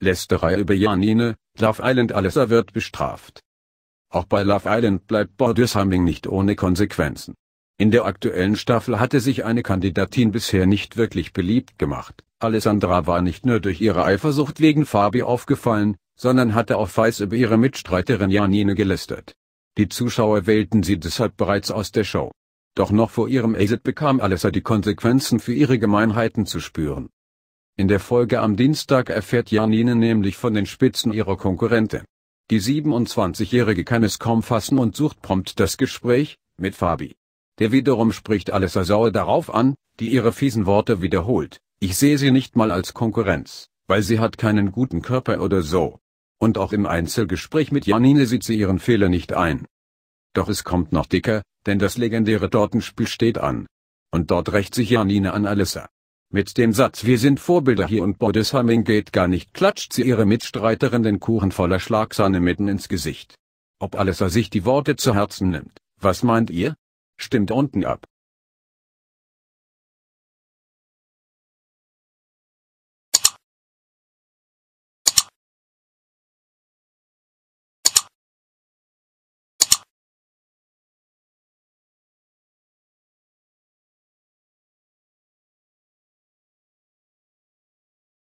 Lästerei über Janine, Love Island Alessa wird bestraft. Auch bei Love Island bleibt Bordersheiming nicht ohne Konsequenzen. In der aktuellen Staffel hatte sich eine Kandidatin bisher nicht wirklich beliebt gemacht. Alessandra war nicht nur durch ihre Eifersucht wegen Fabi aufgefallen, sondern hatte auch weiß über ihre Mitstreiterin Janine gelästert. Die Zuschauer wählten sie deshalb bereits aus der Show. Doch noch vor ihrem Exit bekam Alissa die Konsequenzen für ihre Gemeinheiten zu spüren. In der Folge am Dienstag erfährt Janine nämlich von den Spitzen ihrer Konkurrente. Die 27-Jährige kann es kaum fassen und sucht prompt das Gespräch mit Fabi. Der wiederum spricht Alissa sauer darauf an, die ihre fiesen Worte wiederholt. Ich sehe sie nicht mal als Konkurrenz, weil sie hat keinen guten Körper oder so. Und auch im Einzelgespräch mit Janine sieht sie ihren Fehler nicht ein. Doch es kommt noch dicker, denn das legendäre Dortenspiel steht an. Und dort rächt sich Janine an Alissa. Mit dem Satz Wir sind Vorbilder hier und Bodeshaming geht gar nicht klatscht sie ihre Mitstreiterin den Kuchen voller Schlagsahne mitten ins Gesicht. Ob Alissa sich die Worte zu Herzen nimmt, was meint ihr? Stimmt unten ab.